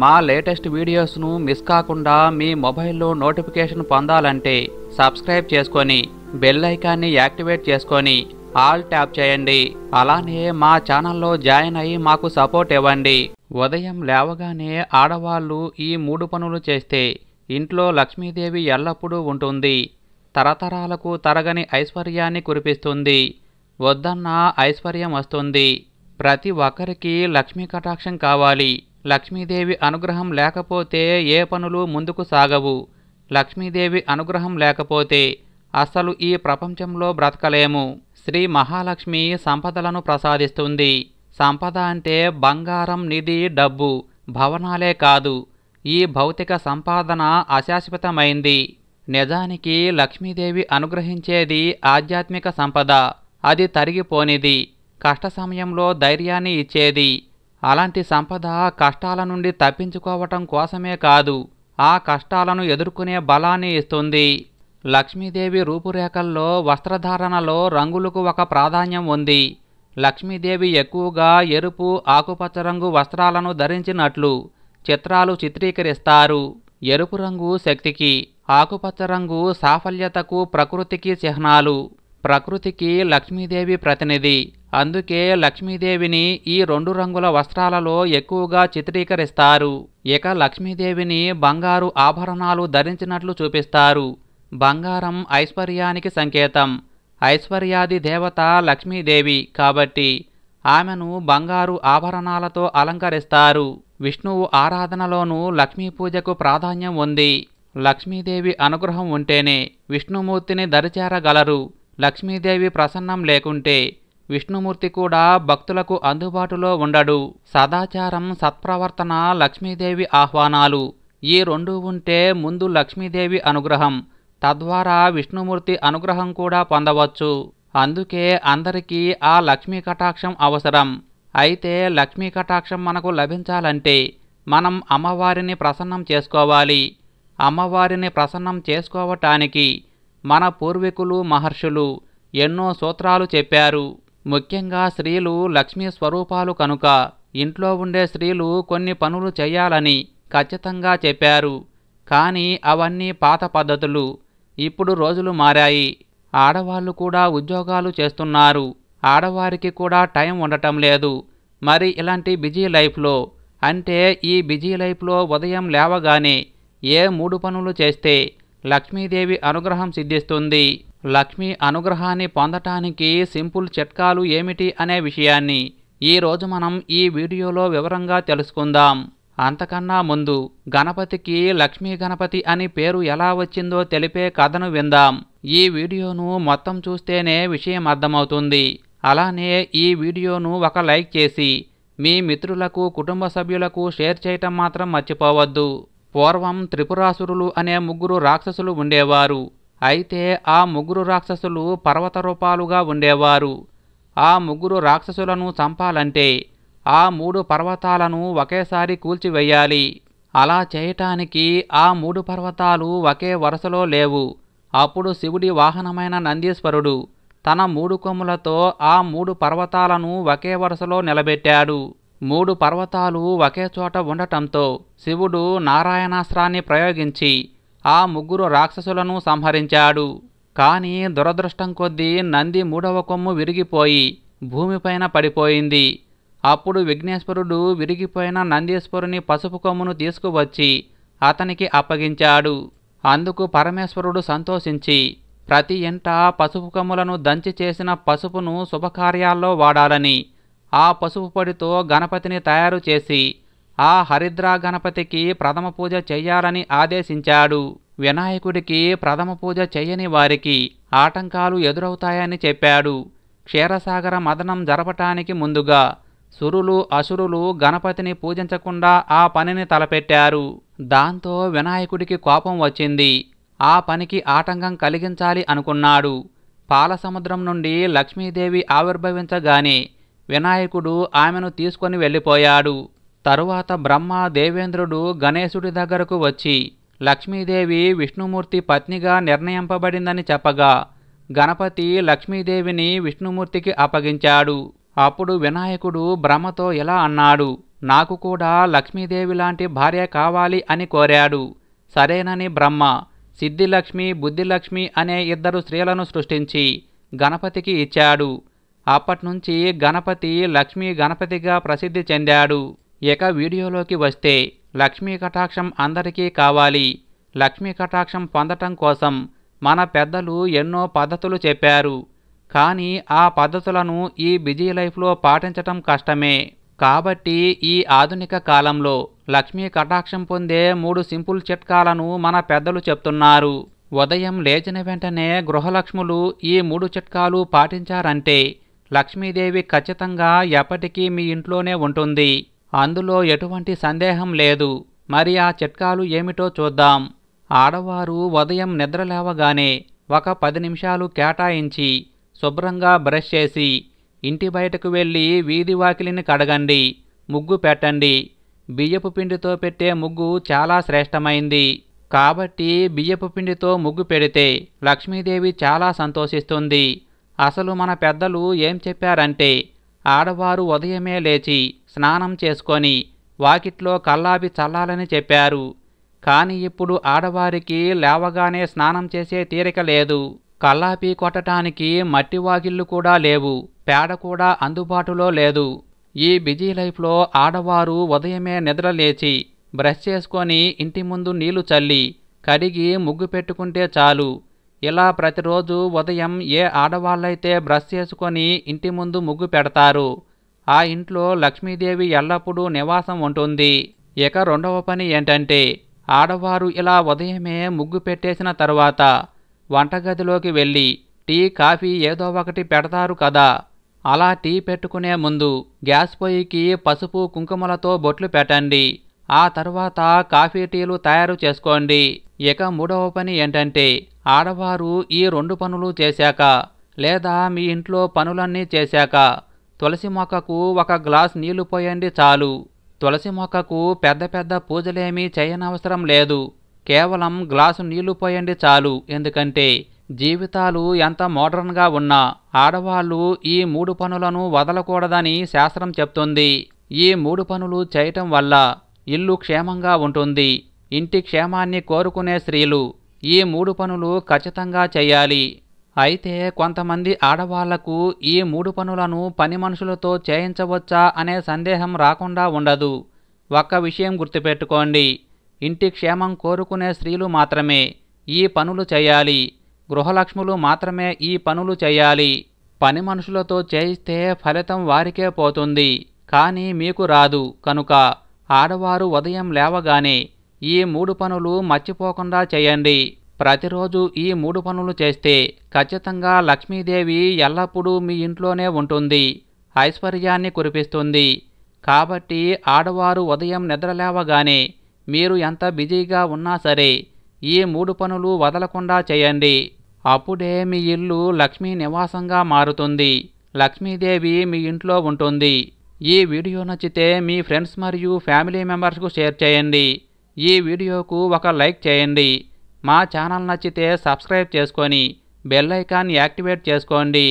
మా latest వీడియోస్ను miss కాకుండా మీ మొబైల్లో నోటిఫికేషన్ పొందాలంటే సబ్స్క్రైబ్ చేసుకొని బెల్ ఐకాన్ని యాక్టివేట్ చేసుకొని ఆల్ ట్యాప్ చేయండి అలానే మా ఛానల్లో జాయిన్ అయ్యి మాకు సపోర్ట్ ఇవ్వండి ఉదయం లేవగానే ఆడవాళ్ళు ఈ మూడు పనులు చేస్తే ఇంట్లో లక్ష్మీదేవి ఎల్లప్పుడూ ఉంటుంది తరతరాలకు తరగని ఐశ్వర్యాన్ని కురిపిస్తుంది వద్దన్నా ఐశ్వర్యం వస్తుంది ప్రతి ఒక్కరికి లక్ష్మీ కటాక్షం కావాలి లక్ష్మీదేవి అనుగ్రహం లేకపోతే ఏ పనులు ముందుకు సాగవు లక్ష్మీదేవి అనుగ్రహం లేకపోతే అసలు ఈ ప్రపంచంలో బ్రతకలేము శ్రీ మహాలక్ష్మి సంపదలను ప్రసాదిస్తుంది సంపద అంటే బంగారం నిధి డబ్బు భవనాలే కాదు ఈ భౌతిక సంపాదన అశాశ్వతమైంది నిజానికి లక్ష్మీదేవి అనుగ్రహించేది ఆధ్యాత్మిక సంపద అది తరిగిపోనిది కష్ట సమయంలో ధైర్యాన్ని ఇచ్చేది అలాంటి సంపద కష్టాల నుండి తప్పించుకోవటం కోసమే కాదు ఆ కష్టాలను ఎదుర్కొనే బలాన్ని ఇస్తుంది లక్ష్మీదేవి రూపురేఖల్లో వస్త్రధారణలో రంగులకు ఒక ప్రాధాన్యం ఉంది లక్ష్మీదేవి ఎక్కువగా ఎరుపు ఆకుపచ్చ రంగు వస్త్రాలను ధరించినట్లు చిత్రాలు చిత్రీకరిస్తారు ఎరుపు రంగు శక్తికి ఆకుపచ్చ రంగు సాఫల్యతకు ప్రకృతికి చిహ్నాలు ప్రకృతికి లక్ష్మీదేవి ప్రతినిధి అందుకే లక్ష్మీదేవిని ఈ రెండు రంగుల వస్త్రాలలో ఎక్కువగా చిత్రీకరిస్తారు ఇక లక్ష్మీదేవిని బంగారు ఆభరణాలు ధరించినట్లు చూపిస్తారు బంగారం ఐశ్వర్యానికి సంకేతం ఐశ్వర్యాది దేవత లక్ష్మీదేవి కాబట్టి ఆమెను బంగారు ఆభరణాలతో అలంకరిస్తారు విష్ణువు ఆరాధనలోనూ లక్ష్మీ పూజకు ప్రాధాన్యం ఉంది లక్ష్మీదేవి అనుగ్రహం ఉంటేనే విష్ణుమూర్తిని దరిచేరగలరు లక్ష్మీదేవి ప్రసన్నం లేకుంటే విష్ణుమూర్తి కూడా భక్తులకు అందుబాటులో ఉండడు సదాచారం సత్ప్రవర్తన లక్ష్మీదేవి ఆహ్వానాలు ఈ రెండు ఉంటే ముందు లక్ష్మీదేవి అనుగ్రహం తద్వారా విష్ణుమూర్తి అనుగ్రహం కూడా పొందవచ్చు అందుకే అందరికీ ఆ లక్ష్మీ కటాక్షం అవసరం అయితే లక్ష్మీ కటాక్షం మనకు లభించాలంటే మనం అమ్మవారిని ప్రసన్నం చేసుకోవాలి అమ్మవారిని ప్రసన్నం చేసుకోవటానికి మన పూర్వీకులు మహర్షులు ఎన్నో సూత్రాలు చెప్పారు ముఖ్యంగా స్త్రీలు లక్ష్మీ స్వరూపాలు కనుక ఇంట్లో ఉండే స్త్రీలు కొన్ని పనులు చేయాలని ఖచ్చితంగా చెప్పారు కానీ అవన్నీ పాత పద్ధతులు ఇప్పుడు రోజులు మారాయి ఆడవాళ్ళు కూడా ఉద్యోగాలు చేస్తున్నారు ఆడవారికి కూడా టైం ఉండటం లేదు మరి ఇలాంటి బిజీ లైఫ్లో అంటే ఈ బిజీ లైఫ్లో ఉదయం లేవగానే ఏ మూడు పనులు చేస్తే లక్ష్మీదేవి అనుగ్రహం సిద్ధిస్తుంది లక్ష్మీ అనుగ్రహాన్ని పొందటానికి సింపుల్ చిట్కాలు ఏమిటి అనే విషయాన్ని ఈరోజు మనం ఈ వీడియోలో వివరంగా తెలుసుకుందాం అంతకన్నా ముందు గణపతికి లక్ష్మీ గణపతి అని పేరు ఎలా వచ్చిందో తెలిపే కథను విందాం ఈ వీడియోను మొత్తం చూస్తేనే విషయం అర్థమవుతుంది అలానే ఈ వీడియోను ఒక లైక్ చేసి మీ మిత్రులకు కుటుంబ సభ్యులకు షేర్ చేయటం మాత్రం మర్చిపోవద్దు పూర్వం త్రిపురాసురులు అనే ముగ్గురు రాక్షసులు ఉండేవారు అయితే ఆ ముగ్గురు రాక్షసులు పర్వత రూపాలుగా ఉండేవారు ఆ ముగ్గురు రాక్షసులను చంపాలంటే ఆ మూడు పర్వతాలను ఒకేసారి కూల్చివేయాలి అలా చేయటానికి ఆ మూడు పర్వతాలు ఒకే వరుసలో లేవు అప్పుడు శివుడి వాహనమైన నందీశ్వరుడు తన మూడు కొమ్ములతో ఆ మూడు పర్వతాలను ఒకే వరుసలో నిలబెట్టాడు మూడు పర్వతాలు ఒకే చోట ఉండటంతో శివుడు నారాయణాస్త్రాన్ని ప్రయోగించి ఆ ముగ్గురు రాక్షసులను సంహరించాడు కానీ దురదృష్టం కొద్దీ నంది మూడవ కొమ్ము విరిగిపోయి భూమిపైన పడిపోయింది అప్పుడు విఘ్నేశ్వరుడు విరిగిపోయిన నందీశ్వరుని పసుపు కొమ్మును తీసుకువచ్చి అతనికి అప్పగించాడు అందుకు పరమేశ్వరుడు సంతోషించి ప్రతి ఇంట పసుపు కొమ్ములను దంచి చేసిన పసుపును శుభకార్యాల్లో వాడాలని ఆ పసుపు పొడితో గణపతిని తయారు చేసి ఆ హరిద్రా గణపతికి ప్రథమ పూజ చెయ్యాలని ఆదేశించాడు వినాయకుడికి ప్రథమ పూజ చెయ్యని వారికి ఆటంకాలు ఎదురవుతాయని చెప్పాడు క్షీరసాగర మదనం జరపటానికి ముందుగా సురులు అసురులు గణపతిని పూజించకుండా ఆ పనిని తలపెట్టారు దాంతో వినాయకుడికి కోపం వచ్చింది ఆ పనికి ఆటంకం కలిగించాలి అనుకున్నాడు పాలసముద్రం నుండి లక్ష్మీదేవి ఆవిర్భవించగానే వినాయకుడు ఆమెను తీసుకొని వెళ్ళిపోయాడు తరువాత బ్రహ్మ దేవేంద్రుడు గణేశుడి దగ్గరకు వచ్చి లక్ష్మీదేవి విష్ణుమూర్తి పత్నిగా నిర్ణయింపబడిందని చెప్పగా గణపతి లక్ష్మీదేవిని విష్ణుమూర్తికి అప్పగించాడు అప్పుడు వినాయకుడు బ్రహ్మతో ఇలా అన్నాడు నాకు కూడా లక్ష్మీదేవి లాంటి భార్య కావాలి అని కోరాడు సరేనని బ్రహ్మ సిద్ధిలక్ష్మి బుద్ధిలక్ష్మి అనే ఇద్దరు స్త్రీలను సృష్టించి గణపతికి ఇచ్చాడు అప్పటి నుంచి గణపతి లక్ష్మీ గణపతిగా ప్రసిద్ధి చెందాడు ఇక వీడియోలోకి వస్తే లక్ష్మీ కటాక్షం అందరికీ కావాలి లక్ష్మీ కటాక్షం పొందటం కోసం మన పెద్దలు ఎన్నో పద్ధతులు చెప్పారు కానీ ఆ పద్ధతులను ఈ బిజీ లైఫ్లో పాటించటం కష్టమే కాబట్టి ఈ ఆధునిక కాలంలో లక్ష్మీ కటాక్షం పొందే మూడు సింపుల్ చిట్కాలను మన పెద్దలు చెప్తున్నారు ఉదయం లేచిన వెంటనే గృహలక్ష్ములు ఈ మూడు చిట్కాలు పాటించారంటే లక్ష్మీదేవి ఖచ్చితంగా ఎప్పటికీ మీ ఇంట్లోనే ఉంటుంది అందులో ఎటువంటి సందేహం లేదు మరి ఆ చిట్కాలు ఏమిటో చూద్దాం ఆడవారు ఉదయం నిద్రలేవగానే ఒక పది నిమిషాలు కేటాయించి శుభ్రంగా బ్రష్ చేసి ఇంటి బయటకు వెళ్ళి వీధి వాకిలిని కడగండి ముగ్గు పెట్టండి బియ్యపు పిండితో పెట్టే ముగ్గు చాలా శ్రేష్టమైంది కాబట్టి బియ్యపు పిండితో ముగ్గు పెడితే లక్ష్మీదేవి చాలా సంతోషిస్తుంది అసలు మన పెద్దలు ఏం చెప్పారంటే ఆడవారు ఉదయమే లేచి స్నానం చేసుకొని వాకిట్లో కల్లాపి చల్లాలని చెప్పారు కానీ ఇప్పుడు ఆడవారికి లేవగానే స్నానం చేసే తీరిక లేదు కల్లాపి కొట్టడానికి మట్టి వాకిళ్ళు కూడా లేవు పేడ కూడా అందుబాటులో లేదు ఈ బిజీ లైఫ్లో ఆడవారు ఉదయమే నిద్రలేచి బ్రష్ చేసుకొని ఇంటి ముందు నీళ్లు చల్లి కడిగి ముగ్గు పెట్టుకుంటే చాలు ఇలా ప్రతిరోజు ఉదయం ఏ ఆడవాళ్ళైతే బ్రష్ చేసుకొని ఇంటి ముందు ముగ్గు పెడతారు ఆ ఇంట్లో లక్ష్మీదేవి ఎల్లప్పుడూ నివాసం ఉంటుంది ఇక రెండవ పని ఏంటంటే ఆడవారు ఇలా ఉదయమే ముగ్గు పెట్టేసిన తర్వాత వంటగదిలోకి వెళ్ళి టీ కాఫీ ఏదో ఒకటి పెడతారు కదా అలా టీ పెట్టుకునే ముందు గ్యాస్ పొయ్యికి పసుపు కుంకుమలతో బొట్లు పెట్టండి ఆ తర్వాత కాఫీ టీలు తయారు చేసుకోండి ఇక మూడవ పని ఏంటంటే ఆడవారు ఈ రెండు పనులు చేశాక లేదా మీ ఇంట్లో పనులన్నీ చేశాక తులసి మొక్కకు ఒక గ్లాస్ నీళ్లు పోయండి చాలు తులసి మొక్కకు పెద్ద పెద్ద పూజలేమీ చేయనవసరం లేదు కేవలం గ్లాసు నీళ్లు పోయండి చాలు ఎందుకంటే జీవితాలు ఎంత మోడర్న్గా ఉన్నా ఆడవాళ్ళు ఈ మూడు పనులను వదలకూడదని శాస్త్రం చెప్తుంది ఈ మూడు పనులు చేయటం వల్ల ఇల్లు క్షేమంగా ఉంటుంది ఇంటి క్షేమాన్ని కోరుకునే స్త్రీలు ఈ మూడు పనులు ఖచ్చితంగా చేయాలి అయితే కొంతమంది ఆడవాళ్లకు ఈ మూడు పనులను పని మనుషులతో చేయించవచ్చా అనే సందేహం రాకుండా ఉండదు ఒక్క విషయం గుర్తుపెట్టుకోండి ఇంటి క్షేమం కోరుకునే స్త్రీలు మాత్రమే ఈ పనులు చేయాలి గృహలక్ష్ములు మాత్రమే ఈ పనులు చేయాలి పని మనుషులతో చేయిస్తే ఫలితం వారికే పోతుంది కానీ మీకు రాదు కనుక ఆడవారు ఉదయం లేవగానే ఈ మూడు పనులు మర్చిపోకుండా చేయండి ప్రతిరోజు ఈ మూడు పనులు చేస్తే ఖచ్చితంగా లక్ష్మీదేవి ఎల్లప్పుడూ మీ ఇంట్లోనే ఉంటుంది ఐశ్వర్యాన్ని కురిపిస్తుంది కాబట్టి ఆడవారు ఉదయం నిద్రలేవగానే మీరు ఎంత బిజీగా ఉన్నా సరే ఈ మూడు పనులు వదలకుండా చేయండి అప్పుడే మీ ఇల్లు లక్ష్మీ నివాసంగా మారుతుంది లక్ష్మీదేవి మీ ఇంట్లో ఉంటుంది ఈ వీడియో నచ్చితే మీ ఫ్రెండ్స్ మరియు ఫ్యామిలీ మెంబర్స్కు షేర్ చేయండి ఈ వీడియోకు ఒక లైక్ చేయండి మా ఛానల్ నచ్చితే సబ్స్క్రైబ్ చేసుకొని బెల్ ఐకాన్ యాక్టివేట్ చేసుకోండి